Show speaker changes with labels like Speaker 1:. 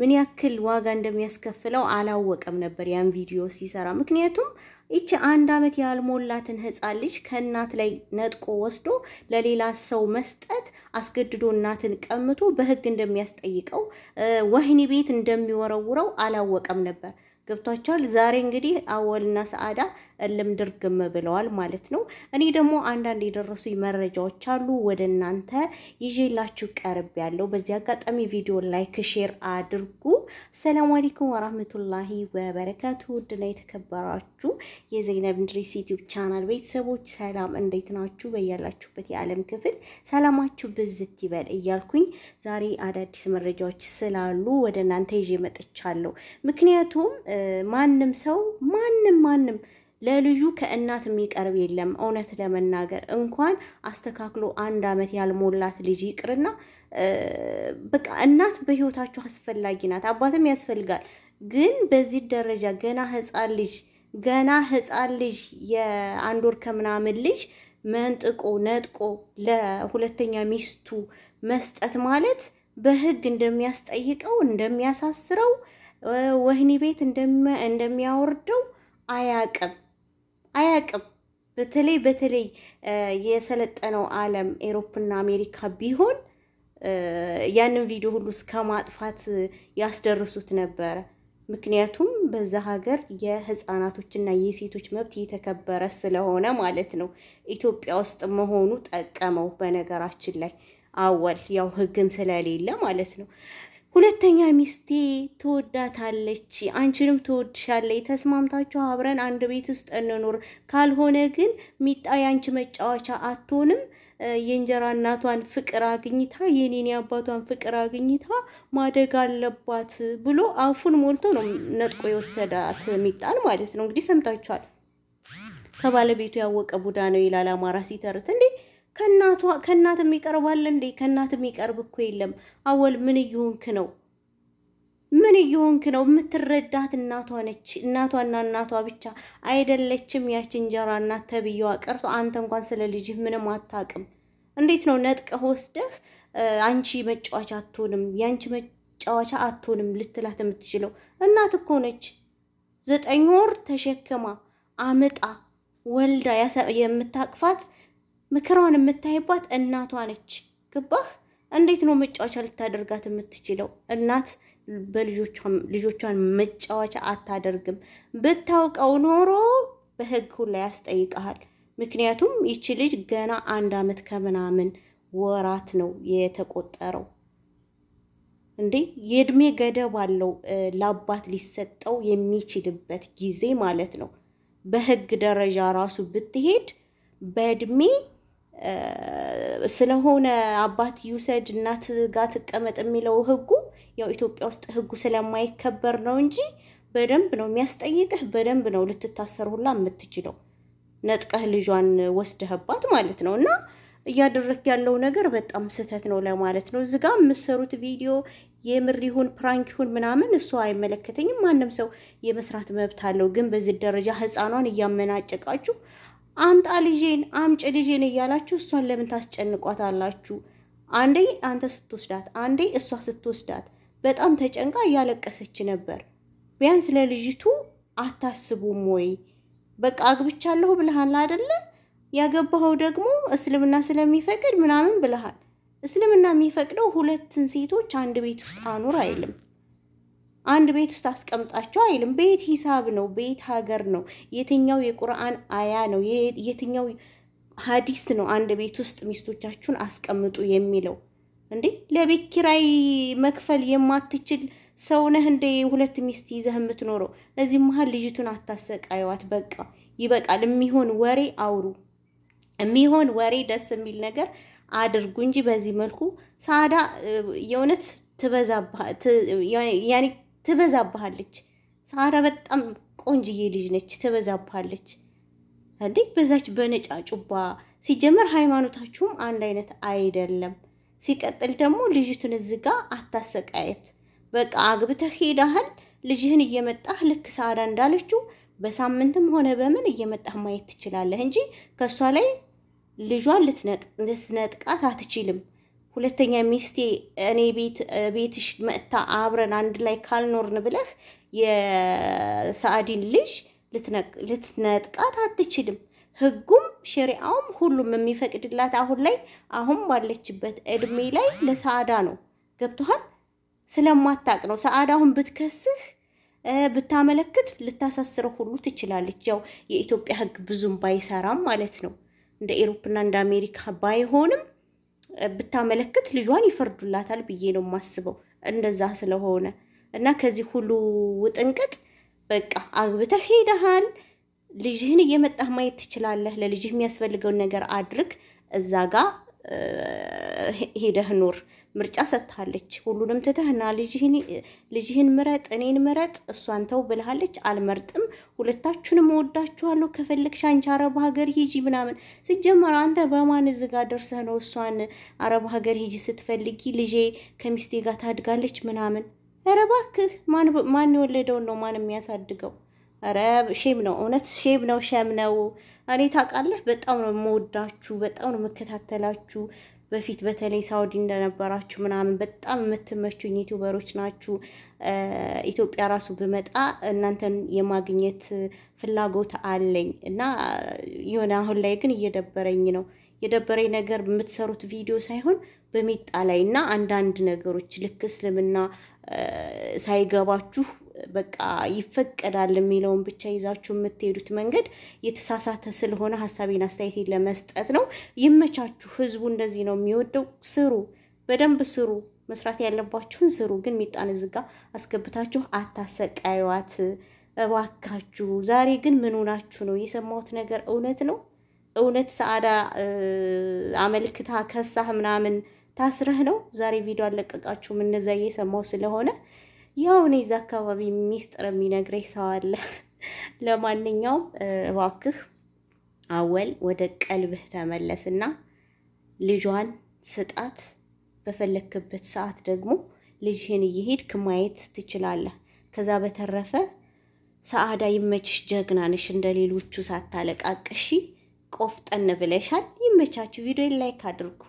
Speaker 1: ምን ያክል ዋጋ እንደሚያስከፍለው አላወቀም ነበር ያን ቪዲዮ ሲሰራ። ምክንያቱም ይቺ አንድ ዓመት ያልሞላትን ሕፃን ልጅ ከእናት ላይ ነጥቆ ወስዶ ለሌላ ሰው መስጠት አስገድዶ እናትን ቀምቶ በሕግ እንደሚያስጠይቀው ወህኒ ቤት እንደሚወረውረው አላወቀም ነበር። ገብቷቸዋል። ዛሬ እንግዲህ አወልና ሰአዳ እልም ድርግም ብለዋል ማለት ነው። እኔ ደግሞ አንዳንድ የደረሱ መረጃዎች አሉ ወደ እናንተ ይዤላችሁ ቀርብ ያለው። በዚህ አጋጣሚ ቪዲዮ ላይክ፣ ሼር አድርጉ። ሰላም አለይኩም ወራህመቱላሂ ወበረካቱ። ውድና የተከበራችሁ የዘይነብ እንድሪስ ዩቲዩብ ቻናል ቤተሰቦች ሰላም፣ እንዴት ናችሁ? በያላችሁበት የዓለም ክፍል ሰላማችሁ ብዝት ይበል እያልኩኝ ዛሬ አዳዲስ መረጃዎች ስላሉ ወደ እናንተ ይዤ መጥቻለሁ። ምክንያቱም ማንም ሰው ማንም ማንም ለልጁ ከእናት የሚቀርብ የለም። እውነት ለመናገር እንኳን አስተካክሎ አንድ ዓመት ያልሞላት ልጅ ይቅርና በቃ እናት በህይወታቸው አስፈላጊ ናት። አባትም ያስፈልጋል። ግን በዚህ ደረጃ ገና ህፃን ልጅ ገና ህፃን ልጅ የአንድ ወር ከምናምን ልጅ መንጥቆ ነጥቆ ለሁለተኛ ሚስቱ መስጠት ማለት በህግ እንደሚያስጠይቀው እንደሚያሳስረው ወህኒ ቤት እንደሚያወርደው አያቅም። አያውቅም። በተለይ በተለይ የሰለጠነው ዓለም ኤሮፕና አሜሪካ ቢሆን ያንን ቪዲዮ ሁሉ እስከ ማጥፋት ያስደርሱት ነበረ። ምክንያቱም በዛ ሀገር የህፃናቶችና የሴቶች መብት እየተከበረ ስለሆነ ማለት ነው። ኢትዮጵያ ውስጥ መሆኑ ጠቀመው። በነገራችን ላይ አወል ያው ህግም ስለሌለ ማለት ነው። ሁለተኛ ሚስቴ ትወዳታለች፣ አንቺንም ትወድሻለች። ተስማምታችሁ አብረን አንድ ቤት ውስጥ እንኖር፣ ካልሆነ ግን ሚጣ የአንቺ መጫወቻ አትሆንም። የእንጀራ እናቷን ፍቅር አግኝታ የኔን የአባቷን ፍቅር አግኝታ ማደግ አለባት ብሎ አፉን ሞልቶ ነው ነጥቆ የወሰዳት ሚጣን ማለት ነው። እንግዲህ ሰምታችኋል። ከባለቤቱ ያወቀ ቡዳ ነው ይላል አማራ ሲተርት እንዴ ከእናቷ ከእናት የሚቀርባል እንዴ? ከእናት የሚቀርብ እኮ የለም። አወል ምን እየሆንክ ነው? ምን እየሆንክ ነው? የምትረዳት እናቷ ነች። እናቷና እናቷ ብቻ አይደለችም። ያች እንጀራ እናት ተብዬዋ ቀርቶ አንተ እንኳን ስለ ልጅህ ምንም አታውቅም። እንዴት ነው ነጥቀህ ወስደህ አንቺ መጫወቻ አትሆንም፣ የአንቺ መጫወቻ አትሆንም ልትላት የምትችለው? እናት እኮ ነች። ዘጠኝ ወር ተሸክማ አምጣ ወልዳ የምታቅፋት ምክሯን የምታይባት እናቷ ነች። ግባህ? እንዴት ነው መጫወቻ ልታደርጋት የምትችለው? እናት በልጆቿን መጫወቻ አታደርግም። ብታውቀው ኖሮ በህግ ሁላ ያስጠይቀሃል። ምክንያቱም ይቺ ልጅ ገና አንድ አመት ከምናምን ወራት ነው የተቆጠረው። እንዴ የእድሜ ገደብ አለው ለአባት ሊሰጠው የሚችልበት ጊዜ ማለት ነው። በህግ ደረጃ ራሱ ብትሄድ በእድሜ ስለሆነ አባት ይውሰድ እናት ጋር ትቀመጥ የሚለው ህጉ ያው ኢትዮጵያ ውስጥ ህጉ ስለማይከበር ነው እንጂ በደንብ ነው የሚያስጠይቅህ። በደንብ ነው ልትታሰር ሁላ የምትችለው ነጥቀህ ልጇን ወስደህባት ማለት ነው። እና እያደረግ ያለው ነገር በጣም ስህተት ነው ለማለት ነው። እዚህ ጋር የምትሰሩት ቪዲዮ የምር ይሁን ፕራንክ ይሁን ምናምን እሱ አይመለከተኝም። ማንም ሰው የመስራት መብት አለው። ግን በዚህ ደረጃ ህፃኗን እያመናጨቃችሁ አምጣ ልጄን አምጭ ልጄን እያላችሁ እሷን ለምን ታስጨንቋት አላችሁ? አንዴ አንተ ስትወስዳት፣ አንዴ እሷ ስትወስዳት በጣም ተጨንቃ እያለቀሰች ነበር። ቢያንስ ለልጅቱ አታስቡም ወይ? በቃ አግብቻለሁ ብለሃል አደለ? ያገባኸው ደግሞ እስልምና ስለሚፈቅድ ምናምን ብለሃል። እስልምና የሚፈቅደው ሁለትን ሴቶች አንድ ቤት ውስጥ አኑር አይልም። አንድ ቤት ውስጥ አስቀምጣቸው አይልም። ቤት ሂሳብ ነው፣ ቤት ሀገር ነው። የትኛው የቁርአን አያ ነው፣ የትኛው ሀዲስ ነው አንድ ቤት ውስጥ ሚስቶቻችሁን አስቀምጡ የሚለው? እንዴ ለቤት ኪራይ መክፈል የማትችል ነህ እንደ ሁለት ሚስት ይዘህ የምትኖረው? እዚህ መሀል ልጅቱን አታሰቃዩዋት። በቃ ይበቃል። የሚሆን ወሬ አውሩ፣ የሚሆን ወሬ፣ ደስ የሚል ነገር አድርጉ እንጂ በዚህ መልኩ ሳዳ የእውነት ትበዛባ ያኔ ትበዛብሃለች። ሳራ በጣም ቆንጅዬ ልጅ ነች፣ ትበዛብሃለች። እንዴት በዛች በነጫ ጩባ። ሲጀመር ሃይማኖታችሁም አንድ አይነት አይደለም። ሲቀጥል ደግሞ ልጅቱን እዚህ ጋ አታሰቃየት። በቃ አግብተህ ሄዳህል። ልጅህን እየመጣህ ልክ ሳራ እንዳለችው በሳምንትም ሆነ በምን እየመጣህ ማየት ትችላለህ እንጂ ከእሷ ላይ ልጇን ልትነጥቃት አትችልም። ሁለተኛ ሚስቴ እኔ ቤት ቤትሽ መጥታ አብረን አንድ ላይ ካልኖርን ብለህ የሰአዲን ልጅ ልትነጥቃት አትችልም። ህጉም ሸሪአውም ሁሉም የሚፈቅድላት አሁን ላይ አሁን ባለችበት እድሜ ላይ ለሰአዳ ነው። ገብቶሃል? ስለማታቅ ነው። ሰአዳ አሁን ብትከስህ ብታመለክት ልታሳስረው ሁሉ ትችላለች። ያው የኢትዮጵያ ህግ ብዙም ባይሰራም ማለት ነው እንደ ኤሮፕና እንደ አሜሪካ ባይሆንም ብታመለክት ልጇን ይፈርዱላታል ብዬ ነው የማስበው። እንደዛ ስለሆነ እና ከዚህ ሁሉ ውጥንቅጥ በቃ አግብተህ ሄደሃል፣ ልጅህን እየመጣህ ማየት ትችላለህ። ለልጅህ የሚያስፈልገውን ነገር አድርግ፣ እዛ ጋ ሄደህ ኑር። ምርጫ ሰጥታለች። ሁሉንም ትተህና ልጅህን ምረጥ፣ እኔን ምረጥ፣ እሷን ተው ብልሃለች። አልመርጥም፣ ሁለታችሁንም እወዳችኋለሁ፣ ከፈለግሽ አንቺ አረብ ሀገር ሂጂ ምናምን። ሲጀመር አንተ በማን እዚህ ጋር ደርሰህ ነው እሷን አረብ ሀገር ሂጂ ስትፈልጊ ልጄ ከሚስቴ ጋር ታድጋለች ምናምን? ኧረ እባክህ ማን የወለደውን ነው ማን የሚያሳድገው? ኧረ ሼም ነው እውነት፣ ሼም ነው፣ ሸም ነው። እኔ ታውቃለህ፣ በጣም ነው የምወዳችሁ፣ በጣም ነው የምከታተላችሁ። በፊት በተለይ ሳውዲ እንደነበራችሁ ምናምን በጣም የምትመቹኝ ዩቱበሮች ናችሁ። ኢትዮጵያ ራሱ ብመጣ እናንተን የማግኘት ፍላጎት አለኝ እና የሆነ አሁን ላይ ግን እየደበረኝ ነው። የደበረኝ ነገር የምትሰሩት ቪዲዮ ሳይሆን በሚጣ ላይ እና አንዳንድ ነገሮች ልክ እስልምና ሳይገባችሁ በቃ ይፈቀዳል የሚለውን ብቻ ይዛችሁ የምትሄዱት መንገድ የተሳሳተ ስለሆነ ሀሳቤን አስተያየቴን ለመስጠት ነው። ይመቻችሁ። ህዝቡ እንደዚህ ነው የሚወደው። ስሩ፣ በደንብ ስሩ። መስራት ያለባችሁን ስሩ። ግን ሚጣን ዝጋ አስገብታችሁ አታሰቃዩዋት እባካችሁ። ዛሬ ግን ምን ሆናችሁ ነው? የሰማሁት ነገር እውነት ነው። እውነት ሰአዳ አመልክታ ከሳህ ምናምን ታስረህ ነው ዛሬ ቪዲዮ አለቀቃችሁም? እነዛ እየሰማው ስለሆነ ያው እኔ እዛ አካባቢ ሚስጥር የሚነግረኝ ሰው አለ። ለማንኛውም እባክህ አወል ወደ ቀልብህ ተመለስና ልጇን ስጣት። በፈለክበት ሰዓት ደግሞ ልጅህን እየሄድክ ማየት ትችላለህ። ከዛ በተረፈ ሰአዳ ይመችሽ፣ ጀግና ነሽ። እንደ ሌሎቹ ሳታለቃቅሺ ቆፍጠን ብለሻል። ይመቻችሁ። ቪዲዮ ላይክ አድርጉ።